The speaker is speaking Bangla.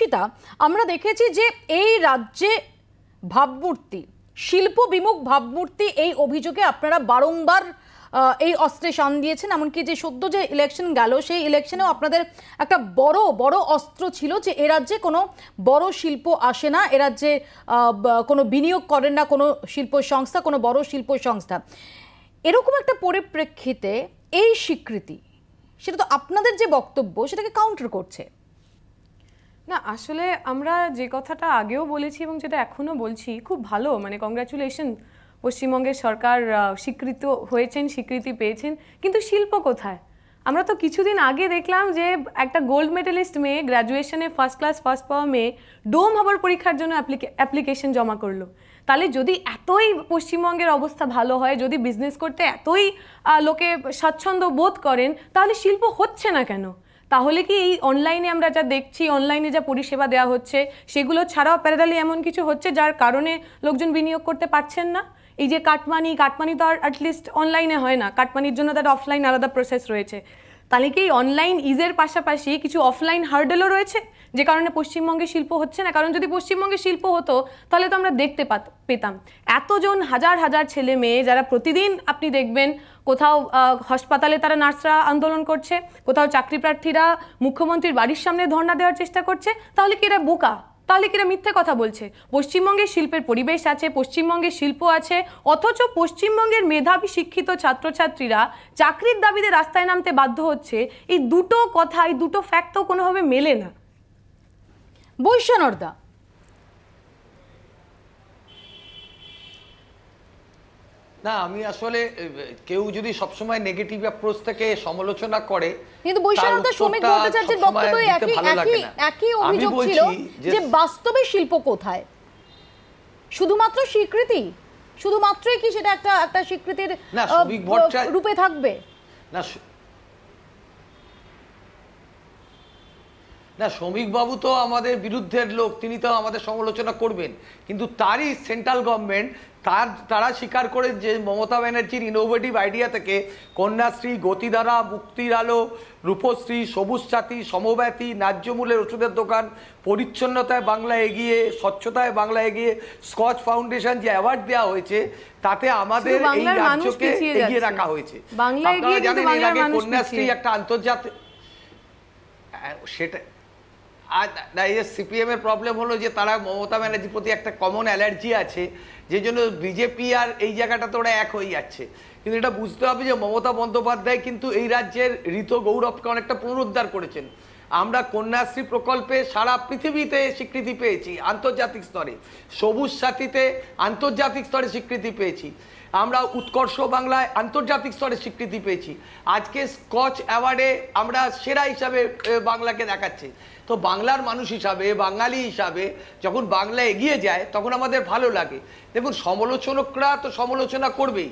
অর্ষিতা আমরা দেখেছি যে এই রাজ্যে ভাবমূর্তি শিল্প বিমুখ ভাবমূর্তি এই অভিযোগে আপনারা বারংবার এই অস্ত্রে শান দিয়েছেন এমনকি যে সদ্য যে ইলেকশন গেল সেই ইলেকশনেও আপনাদের একটা বড় বড় অস্ত্র ছিল যে এ রাজ্যে কোনো বড় শিল্প আসে না এ রাজ্যে কোনো বিনিয়োগ করেন না কোনো শিল্প সংস্থা কোনো বড় শিল্প সংস্থা এরকম একটা পরিপ্রেক্ষিতে এই স্বীকৃতি সেটা তো আপনাদের যে বক্তব্য সেটাকে কাউন্টার করছে না আসলে আমরা যে কথাটা আগেও বলেছি এবং যেটা এখনও বলছি খুব ভালো মানে কংগ্রাচুলেশন পশ্চিমবঙ্গের সরকার স্বীকৃত হয়েছেন স্বীকৃতি পেয়েছেন কিন্তু শিল্প কোথায় আমরা তো কিছুদিন আগে দেখলাম যে একটা গোল্ড মেডেলিস্ট মেয়ে গ্র্যাজুয়েশনে ফার্স্ট ক্লাস ফার্স্ট পাওয়া মেয়ে ডোম হবার পরীক্ষার জন্য অ্যাপ্লিকেশন জমা করলো তাহলে যদি এতই পশ্চিমবঙ্গের অবস্থা ভালো হয় যদি বিজনেস করতে এতই লোকে স্বাচ্ছন্দ্য বোধ করেন তাহলে শিল্প হচ্ছে না কেন তাহলে কি এই অনলাইনে আমরা যা দেখছি অনলাইনে যা পরিষেবা দেওয়া হচ্ছে সেগুলো ছাড়াও প্যারাডালি এমন কিছু হচ্ছে যার কারণে লোকজন বিনিয়োগ করতে পারছেন না এই যে কাটমানি কাটমানি তো আর অ্যাটলিস্ট অনলাইনে হয় না কাটমানির জন্য তার অফলাইন আলাদা প্রসেস রয়েছে তাহলে কি এই অনলাইন ইজের পাশাপাশি কিছু অফলাইন হার্ডেলও রয়েছে যে কারণে পশ্চিমবঙ্গে শিল্প হচ্ছে না কারণ যদি পশ্চিমবঙ্গে শিল্প হতো তাহলে তো আমরা দেখতে পেতাম এতজন হাজার হাজার ছেলে মেয়ে যারা প্রতিদিন আপনি দেখবেন কোথাও হাসপাতালে তারা নার্সরা আন্দোলন করছে কোথাও চাকরি প্রার্থীরা মুখ্যমন্ত্রীর বাড়ির সামনে ধর্ণা দেওয়ার চেষ্টা করছে তাহলে কি এরা বোকা তাহলে কিরা মিথ্যে কথা বলছে পশ্চিমবঙ্গে শিল্পের পরিবেশ আছে পশ্চিমবঙ্গের শিল্প আছে অথচ পশ্চিমবঙ্গের মেধাবী শিক্ষিত ছাত্রছাত্রীরা চাকরির দাবিতে রাস্তায় নামতে বাধ্য হচ্ছে এই দুটো কথা এই দুটো ফ্যাক্ট তো কোনোভাবে মেলে না বৈশ্যনর্দা না আমি আসলে কেউ যদি সবসময় নেগেটিভ অ্যাপ্রোচ থেকে সমালোচনা করে কিন্তু বৈশালন্ত শ্রমিক ভট্টাচার্যের বক্তব্যই একই একই একই অভিযোগ ছিল যে বাস্তবে শিল্প কোথায় শুধুমাত্র স্বীকৃতি শুধুমাত্রই কি সেটা একটা একটা স্বীকৃতির রূপে থাকবে না না শ্রমিক বাবু তো আমাদের বিরুদ্ধের লোক তিনি তো আমাদের সমালোচনা করবেন কিন্তু তারই সেন্ট্রাল গভর্নমেন্ট তার তারা স্বীকার করে যে মমতা ব্যানার্জির ইনোভেটিভ আইডিয়া থেকে কন্যাশ্রী গতিধারা মুক্তির আলো রূপশ্রী সবুজ সাথী সমব্যাতি ন্যায্য মূল্যের ওষুধের দোকান পরিচ্ছন্নতায় বাংলা এগিয়ে স্বচ্ছতায় বাংলা এগিয়ে স্কচ ফাউন্ডেশন যে অ্যাওয়ার্ড দেওয়া হয়েছে তাতে আমাদের এই রাজ্যকে এগিয়ে রাখা হয়েছে আপনারা জানেন এর আগে কন্যাশ্রী একটা আন্তর্জাতিক সেটা আর সিপিএম এর প্রবলেম হলো যে তারা মমতা ব্যানার্জির প্রতি একটা কমন অ্যালার্জি আছে যে জন্য বিজেপি আর এই জায়গাটা তো ওরা এক হয়ে যাচ্ছে কিন্তু এটা বুঝতে হবে যে মমতা বন্দ্যোপাধ্যায় কিন্তু এই রাজ্যের ঋত গৌরবকে অনেকটা পুনরুদ্ধার করেছেন আমরা কন্যাশ্রী প্রকল্পে সারা পৃথিবীতে স্বীকৃতি পেয়েছি আন্তর্জাতিক স্তরে সবুজ সাথীতে আন্তর্জাতিক স্তরে স্বীকৃতি পেয়েছি আমরা উৎকর্ষ বাংলায় আন্তর্জাতিক স্তরে স্বীকৃতি পেয়েছি আজকে স্কচ অ্যাওয়ার্ডে আমরা সেরা হিসাবে বাংলাকে দেখাচ্ছি তো বাংলার মানুষ হিসাবে বাঙালি হিসাবে যখন বাংলা এগিয়ে যায় তখন আমাদের ভালো লাগে দেখুন সমালোচকরা তো সমালোচনা করবেই